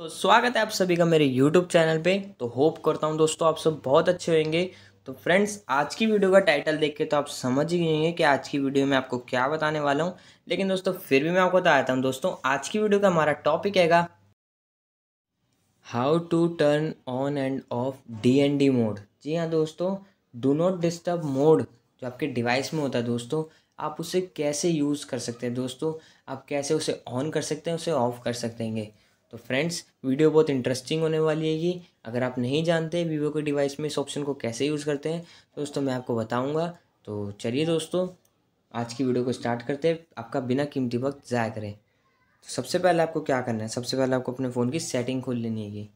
तो स्वागत है आप सभी का मेरे यूट्यूब चैनल पे तो होप करता हूँ दोस्तों आप सब बहुत अच्छे होंगे तो फ्रेंड्स आज की वीडियो का टाइटल देख के तो आप समझ ही गएंगे कि आज की वीडियो में आपको क्या बताने वाला हूँ लेकिन दोस्तों फिर भी मैं आपको बताता हूँ दोस्तों आज की वीडियो का हमारा टॉपिक हैगा how to turn on and off D N D mode जी हाँ दोस्तों डू नॉट डिस्टर्ब मोड जो आपके डिवाइस में होता है दोस्तों आप उसे कैसे यूज़ कर सकते हैं दोस्तों आप कैसे उसे ऑन कर सकते हैं उसे ऑफ कर सकते हैं तो फ्रेंड्स वीडियो बहुत इंटरेस्टिंग होने वाली है ये अगर आप नहीं जानते वीवो के डिवाइस में इस ऑप्शन को कैसे यूज़ करते हैं दोस्तों मैं आपको बताऊँगा तो चलिए दोस्तों आज की वीडियो को स्टार्ट करते हैं आपका बिना कीमती वक्त ज़ाया करें तो सबसे पहले आपको क्या करना है सबसे पहले आपको अपने फ़ोन की सेटिंग खोल लेनी है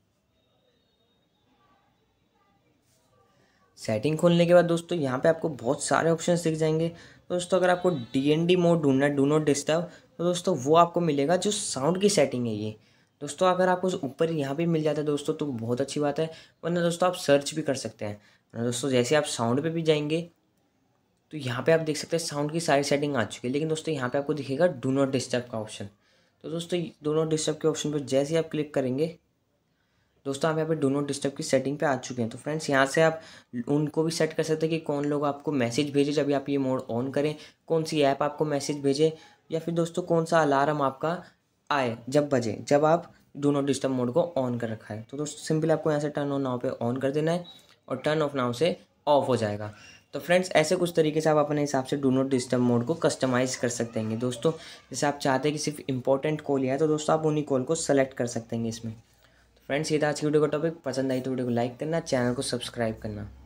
सेटिंग खोलने के बाद दोस्तों यहाँ पे आपको बहुत सारे ऑप्शंस दिख जाएंगे दोस्तों अगर आपको डी एन डी मोड ढूंढना है डू नॉट डिस्टर्ब तो दोस्तों वो आपको मिलेगा जो साउंड की सेटिंग है ये दोस्तों अगर आपको ऊपर यहाँ भी मिल जाता है दोस्तों तो बहुत अच्छी बात है वरना दोस्तों आप सर्च भी कर सकते हैं दोस्तों जैसे आप साउंड पे भी जाएंगे तो यहाँ पे आप देख सकते हैं साउंड की सारी सेटिंग आ चुकी है लेकिन दोस्तों यहाँ पे आपको दिखेगा डू नॉट डिस्टर्ब का ऑप्शन तो दोस्तों डो नॉट डिस्टर्ब के ऑप्शन पर जैसे आप क्लिक करेंगे दोस्तों आप यहाँ पे डो नॉट डिस्टर्ब की सेटिंग पे आ चुके हैं तो फ्रेंड्स यहाँ से आप उनको भी सेट कर सकते हैं कि कौन लोग आपको मैसेज भेजे जब आप ये मोड ऑन करें कौन सी ऐप आपको मैसेज भेजे या फिर दोस्तों कौन सा अलार्म आपका आए जब बजे जब आप डू नॉट डिस्टर्ब मोड को ऑन कर रखा है तो दोस्तों सिंपल आपको यहाँ से टर्न ऑन नाव पे ऑन कर देना है और टर्न ऑफ नाव से ऑफ हो जाएगा तो फ्रेंड्स ऐसे कुछ तरीके से आप अपने हिसाब से डू नॉट डिस्टर्ब मोड को कस्टमाइज़ कर सकते हैं दोस्तों जैसे आप चाहते हैं कि सिर्फ इंपॉर्टेंट कॉल ही है तो दोस्तों आप उन्हीं कॉल को सेलेक्ट कर सकते हैं इसमें तो फ्रेंड्स ये था आज की वीडियो का टॉपिक पसंद आई तो वीडियो को लाइक करना चैनल को सब्सक्राइब करना